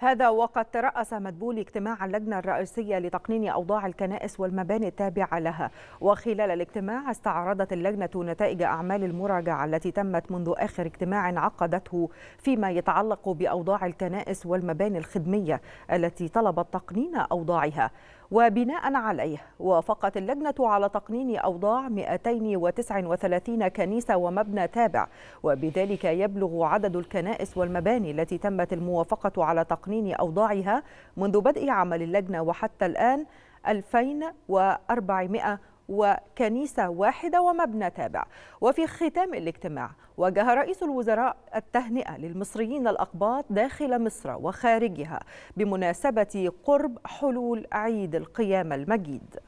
هذا وقد ترأس مدبول اجتماع اللجنة الرئيسية لتقنين أوضاع الكنائس والمباني التابعة لها وخلال الاجتماع استعرضت اللجنة نتائج أعمال المراجعة التي تمت منذ آخر اجتماع عقدته فيما يتعلق بأوضاع الكنائس والمباني الخدمية التي طلبت تقنين أوضاعها وبناء عليه وافقت اللجنة على تقنين أوضاع 239 كنيسة ومبنى تابع وبذلك يبلغ عدد الكنائس والمباني التي تمت الموافقة على تقنين أوضاعها منذ بدء عمل اللجنة وحتى الآن 2400 وكنيسة واحدة ومبنى تابع وفي ختام الاجتماع وجه رئيس الوزراء التهنئة للمصريين الأقباط داخل مصر وخارجها بمناسبة قرب حلول عيد القيامة المجيد